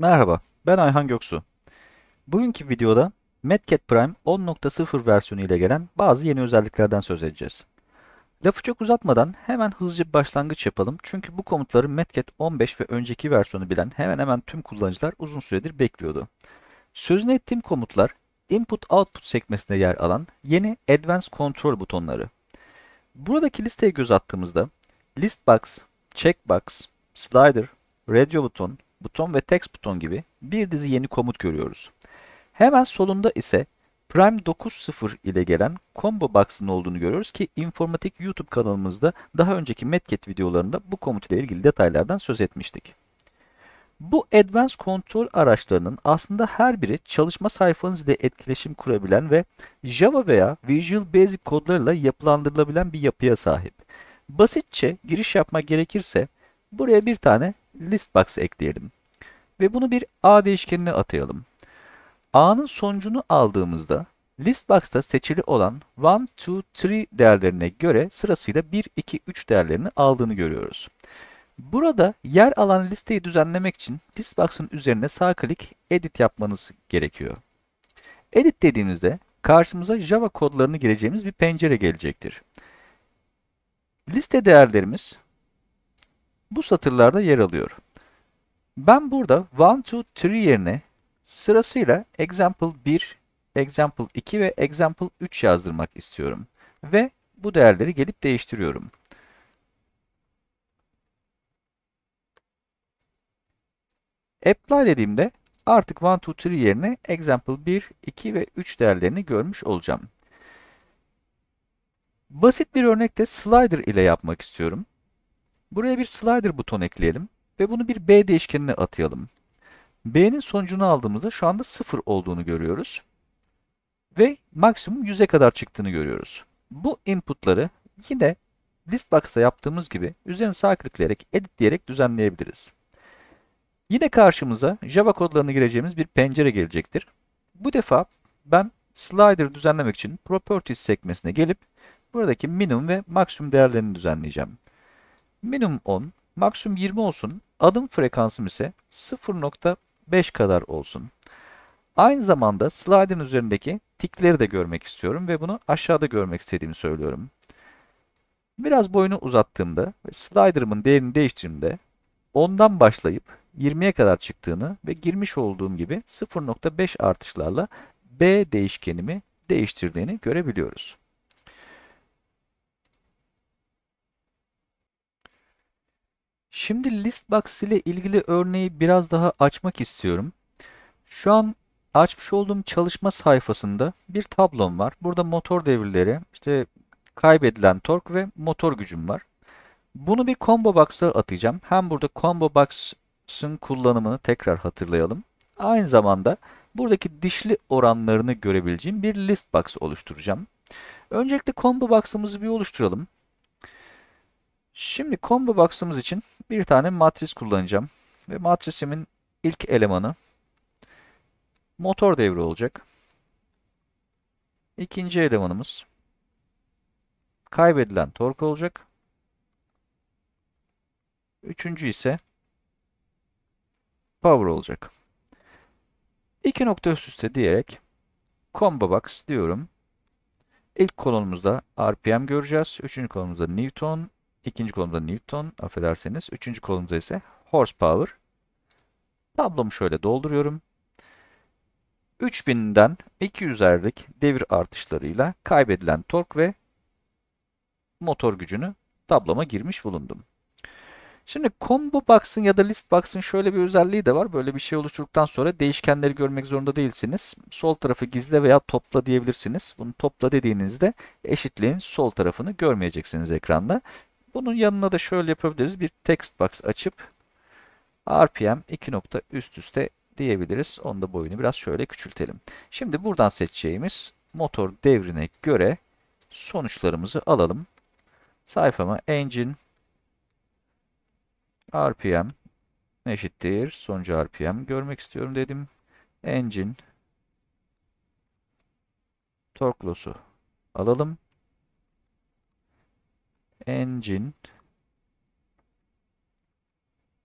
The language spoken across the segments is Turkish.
Merhaba, ben Ayhan Göksu. Bugünkü videoda Medcat Prime 10.0 versiyonu ile gelen bazı yeni özelliklerden söz edeceğiz. Lafı çok uzatmadan hemen hızlıca bir başlangıç yapalım çünkü bu komutları Medcat 15 ve önceki versiyonu bilen hemen hemen tüm kullanıcılar uzun süredir bekliyordu. Sözünü ettiğim komutlar Input-Output sekmesinde yer alan yeni Advanced Control butonları. Buradaki listeye göz attığımızda Listbox, Checkbox, Slider, Radio buton, buton ve text buton gibi bir dizi yeni komut görüyoruz. Hemen solunda ise Prime 9.0 ile gelen combo box'ın olduğunu görüyoruz ki informatik YouTube kanalımızda daha önceki Medket videolarında bu komut ile ilgili detaylardan söz etmiştik. Bu Advanced Kontrol araçlarının aslında her biri çalışma sayfanız ile etkileşim kurabilen ve Java veya Visual Basic kodlarıyla yapılandırılabilen bir yapıya sahip. Basitçe giriş yapmak gerekirse buraya bir tane list box ekleyelim. Ve bunu bir a değişkenine atayalım. a'nın sonucunu aldığımızda list box'ta seçili olan 1, 2, 3 değerlerine göre sırasıyla 1, 2, 3 değerlerini aldığını görüyoruz. Burada yer alan listeyi düzenlemek için listbox'ın üzerine sağ klik edit yapmanız gerekiyor. Edit dediğimizde karşımıza Java kodlarını gireceğimiz bir pencere gelecektir. Liste değerlerimiz bu satırlarda yer alıyor. Ben burada 1, 2, 3 yerine sırasıyla example 1, example 2 ve example 3 yazdırmak istiyorum. Ve bu değerleri gelip değiştiriyorum. Apply dediğimde artık 1, 2, 3 yerine example 1, 2 ve 3 değerlerini görmüş olacağım. Basit bir örnekte slider ile yapmak istiyorum. Buraya bir slider buton ekleyelim ve bunu bir b değişkenine atayalım. b'nin sonucunu aldığımızda şu anda 0 olduğunu görüyoruz. Ve maksimum 100'e kadar çıktığını görüyoruz. Bu inputları yine listbox'ta yaptığımız gibi üzerine sağ tıklayarak edit diyerek düzenleyebiliriz. Yine karşımıza Java kodlarını gireceğimiz bir pencere gelecektir. Bu defa ben slider düzenlemek için Properties sekmesine gelip buradaki minimum ve maksimum değerlerini düzenleyeceğim minimum 10, maksimum 20 olsun. Adım frekansım ise 0.5 kadar olsun. Aynı zamanda slide'ın üzerindeki tikleri de görmek istiyorum ve bunu aşağıda görmek istediğimi söylüyorum. Biraz boyunu uzattığımda ve slider'ımın değerini değiştirdiğimde 10'dan başlayıp 20'ye kadar çıktığını ve girmiş olduğum gibi 0.5 artışlarla B değişkenimi değiştirdiğini görebiliyoruz. Şimdi listbox ile ilgili örneği biraz daha açmak istiyorum. Şu an açmış olduğum çalışma sayfasında bir tablom var. Burada motor devirleri, işte kaybedilen tork ve motor gücüm var. Bunu bir combo box'a atacağım. Hem burada combo box'ın kullanımını tekrar hatırlayalım. Aynı zamanda buradaki dişli oranlarını görebileceğim bir list box oluşturacağım. Öncelikle combo box'ımızı bir oluşturalım. Şimdi combo box'ımız için bir tane matris kullanacağım. Ve matrisimin ilk elemanı motor devri olacak. İkinci elemanımız kaybedilen tork olacak. Üçüncü ise power olacak. İki nokta üst üste diyerek combo box diyorum. İlk kolonumuzda RPM göreceğiz. Üçüncü kolonumuzda Newton. İkinci kolumda Newton affederseniz. Üçüncü kolumda ise horsepower. Tablomu şöyle dolduruyorum. 3000'den 200'erlik devir artışlarıyla kaybedilen tork ve motor gücünü tabloma girmiş bulundum. Şimdi combo box'ın ya da list box'ın şöyle bir özelliği de var. Böyle bir şey oluşturduktan sonra değişkenleri görmek zorunda değilsiniz. Sol tarafı gizle veya topla diyebilirsiniz. Bunu topla dediğinizde eşitliğin sol tarafını görmeyeceksiniz ekranda. Bunun yanına da şöyle yapabiliriz. Bir text box açıp RPM 2 nokta üst üste diyebiliriz. Onu da boyunu biraz şöyle küçültelim. Şimdi buradan seçeceğimiz motor devrine göre sonuçlarımızı alalım. Sayfama engine RPM eşittir. Sonucu RPM görmek istiyorum dedim. Engine torque loss'u alalım engine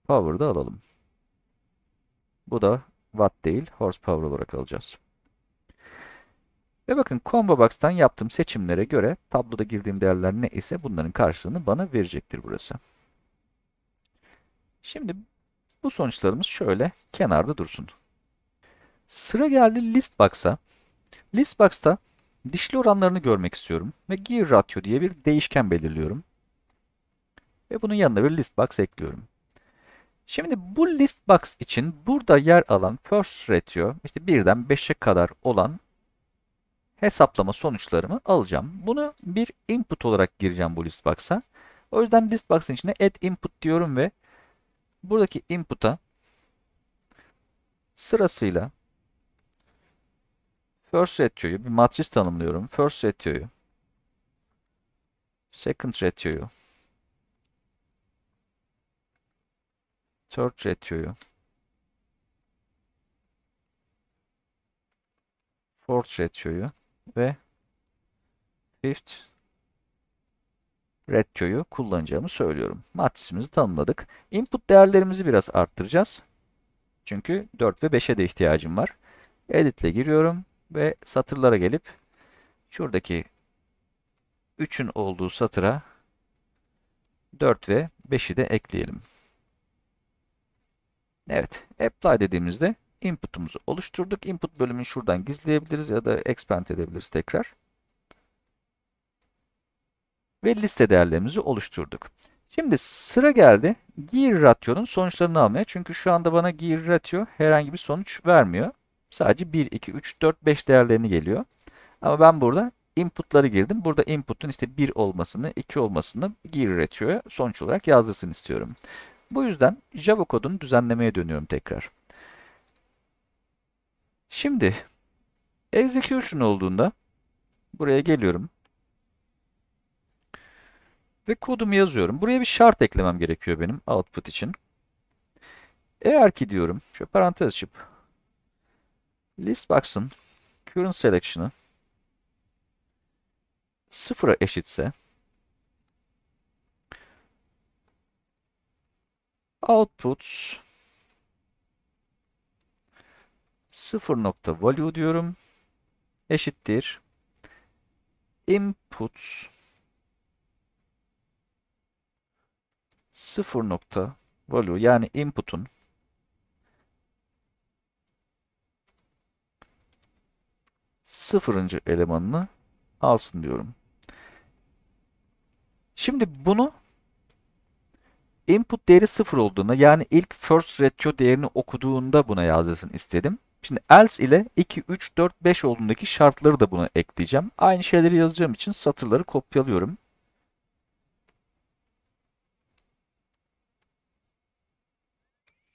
power da alalım. Bu da watt değil horsepower olarak alacağız. Ve bakın combo box'tan yaptığım seçimlere göre tabloda girdiğim değerler ne ise bunların karşılığını bana verecektir burası. Şimdi bu sonuçlarımız şöyle kenarda dursun. Sıra geldi list box'a. List box'ta Dişli oranlarını görmek istiyorum ve gear ratio diye bir değişken belirliyorum. Ve bunun yanına bir list box ekliyorum. Şimdi bu list box için burada yer alan first ratio işte birden 5'e kadar olan hesaplama sonuçlarımı alacağım. Bunu bir input olarak gireceğim bu list box'a. O yüzden list box'ın içine add input diyorum ve buradaki input'a sırasıyla First ratio'yu bir matris tanımlıyorum. First ratio'yu. Second ratio'yu. Third ratio'yu. Fourth ratio'yu ve fifth ratio'yu kullanacağımı söylüyorum. Matrisimizi tanımladık. Input değerlerimizi biraz arttıracağız. Çünkü 4 ve 5'e de ihtiyacım var. Edit'le giriyorum ve satırlara gelip şuradaki 3'ün olduğu satıra 4 ve 5'i de ekleyelim. Evet. Apply dediğimizde input'umuzu oluşturduk. Input bölümünü şuradan gizleyebiliriz ya da expand edebiliriz tekrar. Ve liste değerlerimizi oluşturduk. Şimdi sıra geldi. Gear ratio'nun sonuçlarını almaya. Çünkü şu anda bana gear ratio herhangi bir sonuç vermiyor. Sadece 1, 2, 3, 4, 5 değerlerini geliyor. Ama ben burada inputları girdim. Burada input'un işte 1 olmasını, 2 olmasını gir üretiyor. Sonuç olarak yazdırsın istiyorum. Bu yüzden Java kodunu düzenlemeye dönüyorum tekrar. Şimdi execution olduğunda buraya geliyorum. Ve kodumu yazıyorum. Buraya bir şart eklemem gerekiyor benim output için. Eğer ki diyorum, şöyle parantez açıp List current selection'ı sıfıra eşitse output 0 nokta value diyorum eşittir input 0 nokta value yani input'un sıfırıncı elemanını alsın diyorum. Şimdi bunu input değeri sıfır olduğunda yani ilk first ratio değerini okuduğunda buna yazılsın istedim. Şimdi else ile 2, 3, 4, 5 olduğundaki şartları da buna ekleyeceğim. Aynı şeyleri yazacağım için satırları kopyalıyorum.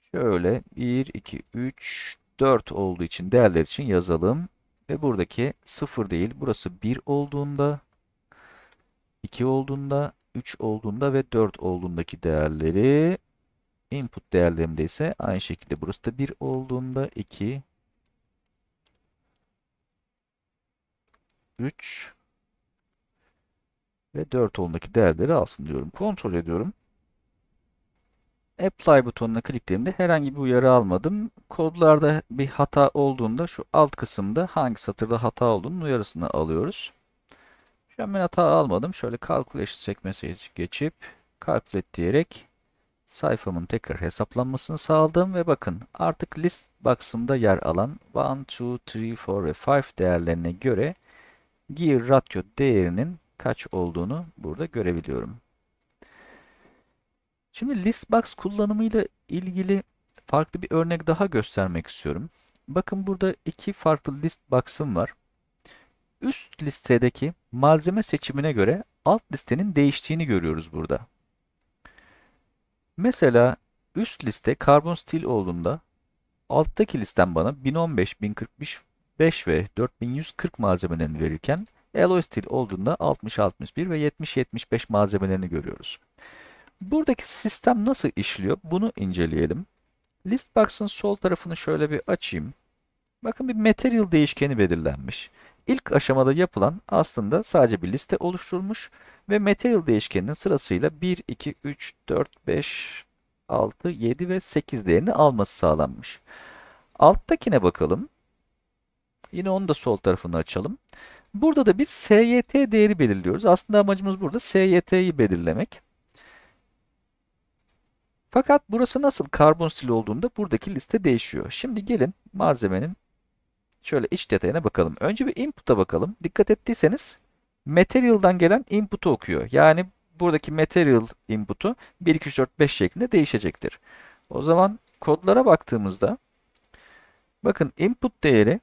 Şöyle 1, 2, 3, 4 olduğu için değerler için yazalım. Ve buradaki 0 değil. Burası 1 olduğunda, 2 olduğunda, 3 olduğunda ve 4 olduğundaki değerleri input değerlerimde ise aynı şekilde burası da 1 olduğunda 2 3 ve 4 olduğundaki değerleri alsın diyorum. Kontrol ediyorum. Apply butonuna kliklediğimde herhangi bir uyarı almadım. Kodlarda bir hata olduğunda şu alt kısımda hangi satırda hata olduğunun uyarısını alıyoruz. Şu an ben hata almadım. Şöyle Calculation sekmesine geçip Calculate diyerek sayfamın tekrar hesaplanmasını sağladım ve bakın artık list box'ımda yer alan 1, 2, 3, 4 ve 5 değerlerine göre gear ratio değerinin kaç olduğunu burada görebiliyorum. Şimdi listbox kullanımıyla ilgili farklı bir örnek daha göstermek istiyorum. Bakın burada iki farklı listbox'ım var. Üst listedeki malzeme seçimine göre alt listenin değiştiğini görüyoruz burada. Mesela üst liste karbon stil olduğunda alttaki listem bana 1015, 1045 5 ve 4140 malzemelerini verirken alloy stil olduğunda 60-61 ve 70-75 malzemelerini görüyoruz. Buradaki sistem nasıl işliyor? Bunu inceleyelim. Listbox'ın sol tarafını şöyle bir açayım. Bakın bir material değişkeni belirlenmiş. İlk aşamada yapılan aslında sadece bir liste oluşturulmuş ve material değişkeninin sırasıyla 1, 2, 3, 4, 5, 6, 7 ve 8 değerini alması sağlanmış. Alttakine bakalım. Yine onu da sol tarafını açalım. Burada da bir SYT değeri belirliyoruz. Aslında amacımız burada SYT'yi belirlemek. Fakat burası nasıl karbon karbonsil olduğunda buradaki liste değişiyor. Şimdi gelin malzemenin şöyle iç detayına bakalım. Önce bir input'a bakalım. Dikkat ettiyseniz material'dan gelen input'u okuyor. Yani buradaki material input'u 1, 2, 3, 4, 5 şeklinde değişecektir. O zaman kodlara baktığımızda bakın input değeri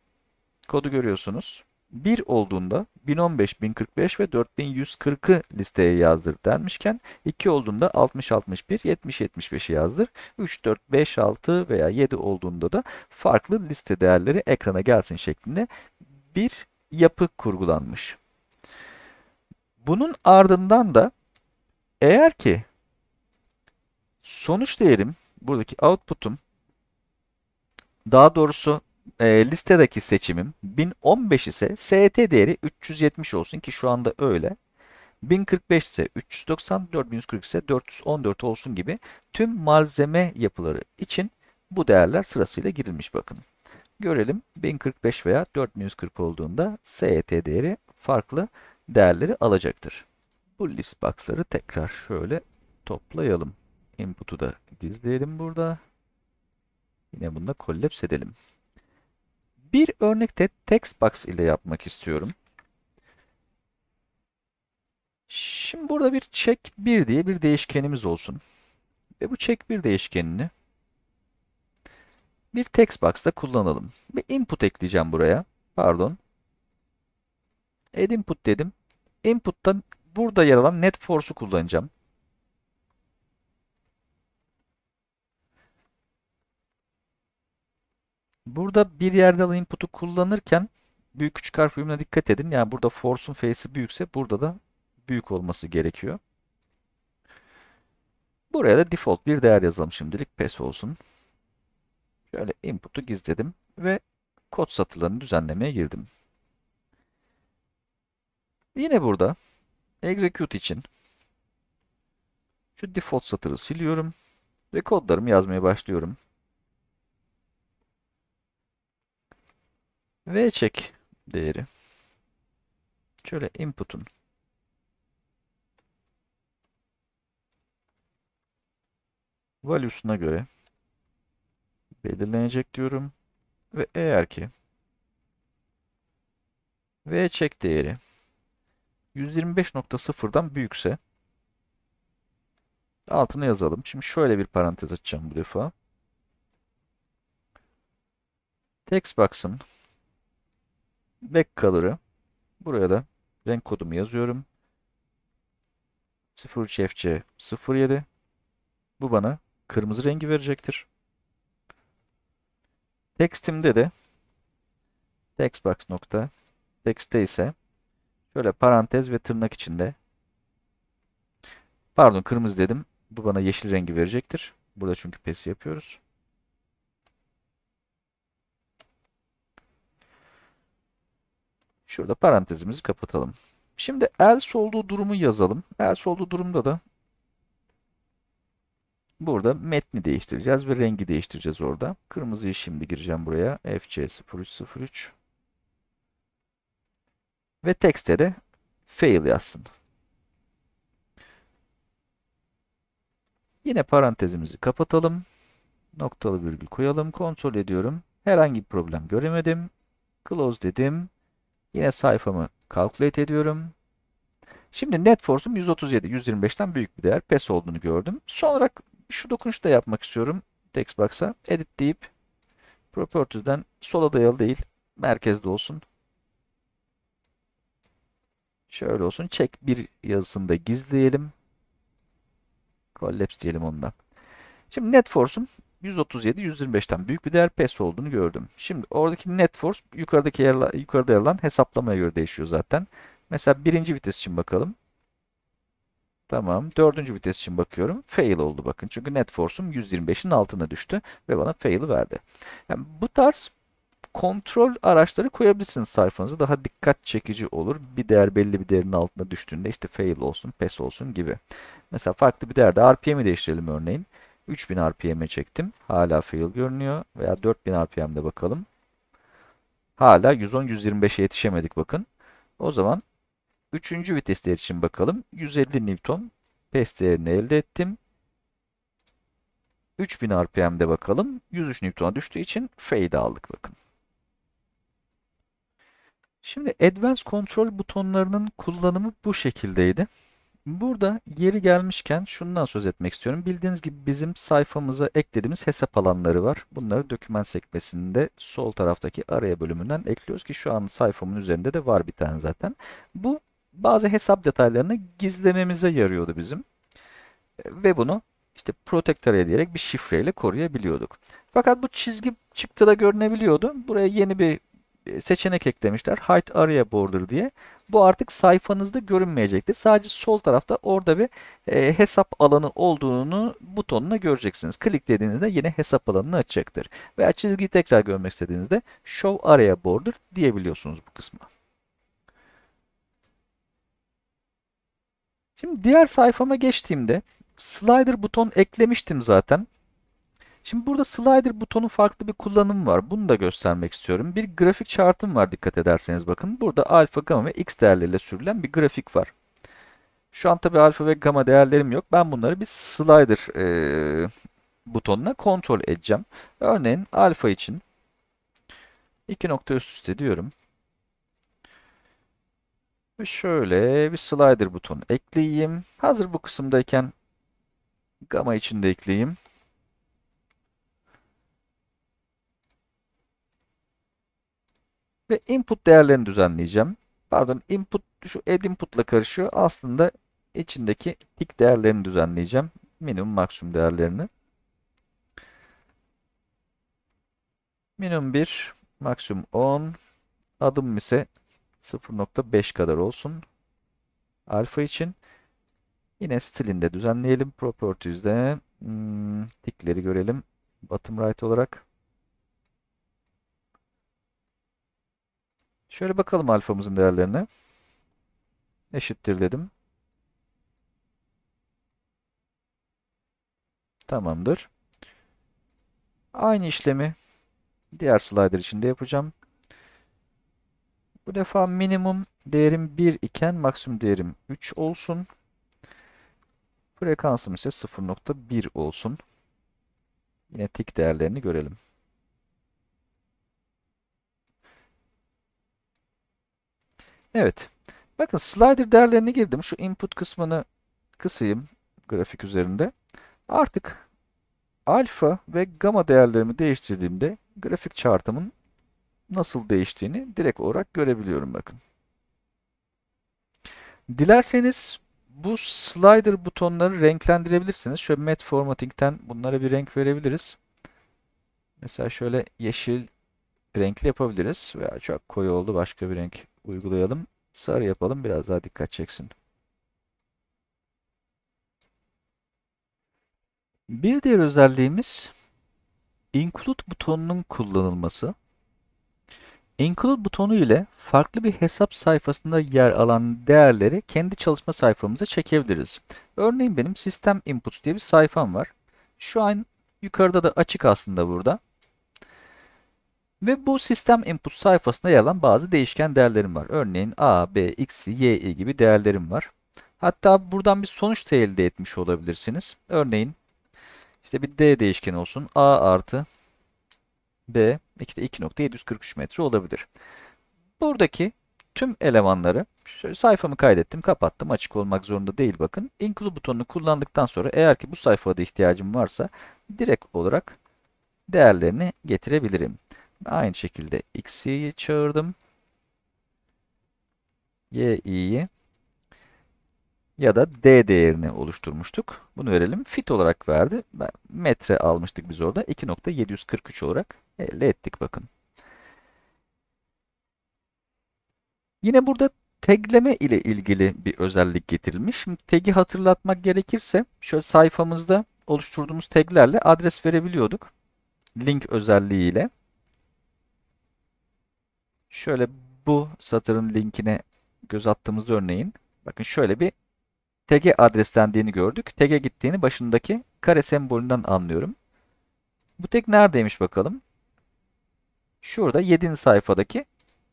kodu görüyorsunuz. 1 olduğunda 1015, 1045 ve 4140'ı listeye yazdır denmişken 2 olduğunda 60, 61, 70, 75'i yazdır. 3, 4, 5, 6 veya 7 olduğunda da farklı liste değerleri ekrana gelsin şeklinde bir yapı kurgulanmış. Bunun ardından da eğer ki sonuç değerim buradaki output'um daha doğrusu e, listedeki seçimim 1015 ise ST değeri 370 olsun ki şu anda öyle. 1045 ise 390, 4140 ise 414 olsun gibi tüm malzeme yapıları için bu değerler sırasıyla girilmiş bakın. Görelim 1045 veya 4140 olduğunda SET değeri farklı değerleri alacaktır. Bu list box'ları tekrar şöyle toplayalım. Input'u da gizleyelim burada. Yine bunu da collapse edelim. Bir örnekte textbox ile yapmak istiyorum. Şimdi burada bir check 1 diye bir değişkenimiz olsun. Ve bu check 1 değişkenini bir text box'ta kullanalım. Bir input ekleyeceğim buraya. Pardon. Add input dedim. Input'tan burada yer alan net force'u kullanacağım. Burada bir yerde al input'u kullanırken büyük küçük harf uyumuna dikkat edin. Yani burada force'un face'i büyükse burada da büyük olması gerekiyor. Buraya da default bir değer yazalım şimdilik. pes olsun. Şöyle input'u gizledim ve kod satırlarını düzenlemeye girdim. Yine burada execute için şu default satırı siliyorum ve kodlarımı yazmaya başlıyorum. V çek değeri. Şöyle input'un value'suna göre belirlenecek diyorum. Ve eğer ki V çek değeri 125.0'dan büyükse altına yazalım. Şimdi şöyle bir parantez açacağım bu defa. Text box'ın back color'ı buraya da renk kodumu yazıyorum. 03FC 07 bu bana kırmızı rengi verecektir. Textim'de de textbox nokta text'te ise şöyle parantez ve tırnak içinde pardon kırmızı dedim. Bu bana yeşil rengi verecektir. Burada çünkü pes yapıyoruz. Şurada parantezimizi kapatalım. Şimdi else olduğu durumu yazalım. Else olduğu durumda da burada metni değiştireceğiz ve rengi değiştireceğiz orada. Kırmızıyı şimdi gireceğim buraya. FC0303 ve tekste de fail yazsın. Yine parantezimizi kapatalım. Noktalı virgül koyalım. Kontrol ediyorum. Herhangi bir problem göremedim. Close dedim. Yine sayfamı calculate ediyorum. Şimdi net force'um 137. 125'ten büyük bir değer. PES olduğunu gördüm. Son olarak şu dokunuşu da yapmak istiyorum. Textbox'a edit deyip properties'den sola dayalı değil merkezde olsun. Şöyle olsun. Check bir yazısını da gizleyelim. Collapse diyelim onda. Şimdi net force'um 137-125'ten büyük bir değer PES olduğunu gördüm. Şimdi oradaki net force yukarıdaki yer, yukarıda yer alan hesaplamaya göre değişiyor zaten. Mesela birinci vites için bakalım. Tamam. Dördüncü vites için bakıyorum. Fail oldu bakın. Çünkü net force'um 125'in altına düştü ve bana fail'i verdi. Yani bu tarz kontrol araçları koyabilirsiniz sayfanıza. Daha dikkat çekici olur. Bir değer belli bir değerin altına düştüğünde işte fail olsun, pes olsun gibi. Mesela farklı bir değerde RPM'i değiştirelim örneğin. 3000 RPM'e çektim. Hala fail görünüyor. Veya 4000 RPM'de bakalım. Hala 110-125'e yetişemedik bakın. O zaman 3. vitesler için bakalım. 150 Newton pes değerini elde ettim. 3000 RPM'de bakalım. 103 Newton'a düştüğü için fade aldık bakın. Şimdi Advanced Control butonlarının kullanımı bu şekildeydi. Burada yeri gelmişken şundan söz etmek istiyorum. Bildiğiniz gibi bizim sayfamıza eklediğimiz hesap alanları var. Bunları doküman sekmesinde sol taraftaki araya bölümünden ekliyoruz ki şu an sayfamın üzerinde de var bir tane zaten. Bu bazı hesap detaylarını gizlememize yarıyordu bizim. Ve bunu işte protect araya diyerek bir şifreyle koruyabiliyorduk. Fakat bu çizgi çıktı da görünebiliyordu. Buraya yeni bir seçenek eklemişler. Height Area Border diye. Bu artık sayfanızda görünmeyecektir. Sadece sol tarafta orada bir e, hesap alanı olduğunu butonuna göreceksiniz. Klik dediğinizde yine hesap alanını açacaktır. Veya çizgiyi tekrar görmek istediğinizde Show Area Border diyebiliyorsunuz bu kısma. Şimdi diğer sayfama geçtiğimde slider buton eklemiştim zaten. Şimdi burada slider butonun farklı bir kullanım var. Bunu da göstermek istiyorum. Bir grafik chart'ım var dikkat ederseniz bakın. Burada alfa, gamma ve x değerleriyle sürülen bir grafik var. Şu an tabi alfa ve gamma değerlerim yok. Ben bunları bir slider e, butonuna kontrol edeceğim. Örneğin alfa için iki nokta üst üste diyorum. Ve şöyle bir slider butonu ekleyeyim. Hazır bu kısımdayken gamma için de ekleyeyim. Ve input değerlerini düzenleyeceğim. Pardon input şu add input'la karışıyor. Aslında içindeki tick değerlerini düzenleyeceğim. Minimum maksimum değerlerini. Minimum 1, maksimum 10. Adım ise 0.5 kadar olsun. Alfa için. Yine stilinde düzenleyelim. Properties'de hmm, tikleri görelim. Bottom right olarak. Şöyle bakalım alfamızın değerlerine. Eşittir dedim. Tamamdır. Aynı işlemi diğer slider için de yapacağım. Bu defa minimum değerim 1 iken maksimum değerim 3 olsun. Frekansım ise 0.1 olsun. Yine tik değerlerini görelim. Evet. Bakın slider değerlerini girdim. Şu input kısmını kısayım grafik üzerinde. Artık alfa ve gamma değerlerimi değiştirdiğimde grafik chartımın nasıl değiştiğini direkt olarak görebiliyorum bakın. Dilerseniz bu slider butonları renklendirebilirsiniz. Şöyle mat formatting'ten bunlara bir renk verebiliriz. Mesela şöyle yeşil renkli yapabiliriz veya çok koyu oldu başka bir renk uygulayalım. Sarı yapalım. Biraz daha dikkat çeksin. Bir diğer özelliğimiz include butonunun kullanılması. Include butonu ile farklı bir hesap sayfasında yer alan değerleri kendi çalışma sayfamıza çekebiliriz. Örneğin benim sistem inputs diye bir sayfam var. Şu an yukarıda da açık aslında burada. Ve bu sistem input sayfasında yer alan bazı değişken değerlerim var. Örneğin a, b, x, y e gibi değerlerim var. Hatta buradan bir sonuç da elde etmiş olabilirsiniz. Örneğin işte bir d değişken olsun. a artı b işte 2.743 metre olabilir. Buradaki tüm elemanları sayfamı kaydettim, kapattım. Açık olmak zorunda değil bakın. Include butonunu kullandıktan sonra eğer ki bu sayfada ihtiyacım varsa direkt olarak değerlerini getirebilirim. Aynı şekilde x'yi çağırdım. yi'yi ya da d değerini oluşturmuştuk. Bunu verelim. Fit olarak verdi. Metre almıştık biz orada. 2.743 olarak elde ettik bakın. Yine burada tagleme ile ilgili bir özellik getirilmiş. Şimdi tag'i hatırlatmak gerekirse şöyle sayfamızda oluşturduğumuz taglerle adres verebiliyorduk. Link özelliğiyle. Şöyle bu satırın linkine göz attığımızda örneğin bakın şöyle bir tag'e adreslendiğini gördük. Tag'e gittiğini başındaki kare sembolünden anlıyorum. Bu tag neredeymiş bakalım. Şurada 7. sayfadaki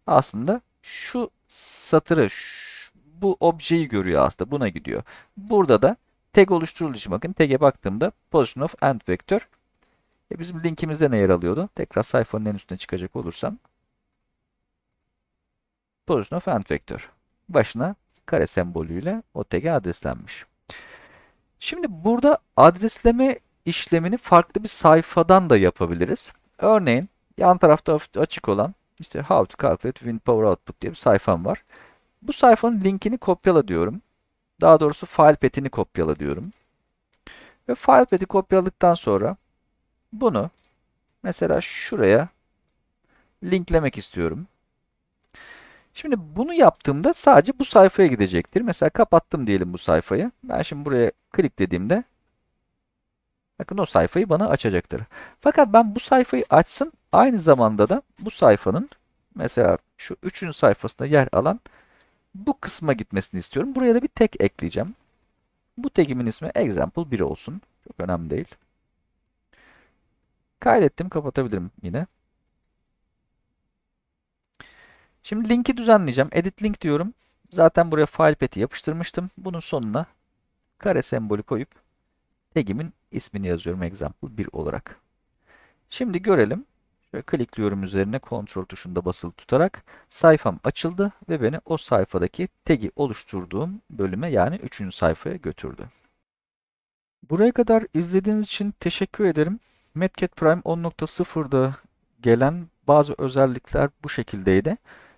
aslında şu satırı bu objeyi görüyor aslında buna gidiyor. Burada da tag oluşturulduğu için bakın tag'e baktığımda position of end Vector. E bizim linkimizde ne yer alıyordu? Tekrar sayfanın en üstüne çıkacak olursam Pozisyon of end vektör. Başına kare sembolüyle o OTG adreslenmiş. Şimdi burada adresleme işlemini farklı bir sayfadan da yapabiliriz. Örneğin yan tarafta açık olan işte How to Calculate Wind Power Output diye bir sayfam var. Bu sayfanın linkini kopyala diyorum. Daha doğrusu file pathini kopyala diyorum. Ve file pathi kopyaladıktan sonra bunu mesela şuraya linklemek istiyorum. Şimdi bunu yaptığımda sadece bu sayfaya gidecektir. Mesela kapattım diyelim bu sayfayı. Ben şimdi buraya klik dediğimde bakın o sayfayı bana açacaktır. Fakat ben bu sayfayı açsın aynı zamanda da bu sayfanın mesela şu üçüncü sayfasında yer alan bu kısma gitmesini istiyorum. Buraya da bir tek ekleyeceğim. Bu tagimin ismi example 1 olsun. Çok önemli değil. Kaydettim kapatabilirim yine. Şimdi linki düzenleyeceğim. Edit link diyorum. Zaten buraya file path'i yapıştırmıştım. Bunun sonuna kare sembolü koyup tagimin ismini yazıyorum example 1 olarak. Şimdi görelim. Şöyle klikliyorum üzerine kontrol tuşunda basılı tutarak sayfam açıldı ve beni o sayfadaki tag'i oluşturduğum bölüme yani 3. sayfaya götürdü. Buraya kadar izlediğiniz için teşekkür ederim. Medcat Prime 10.0'da gelen bazı özellikler bu şekildeydi.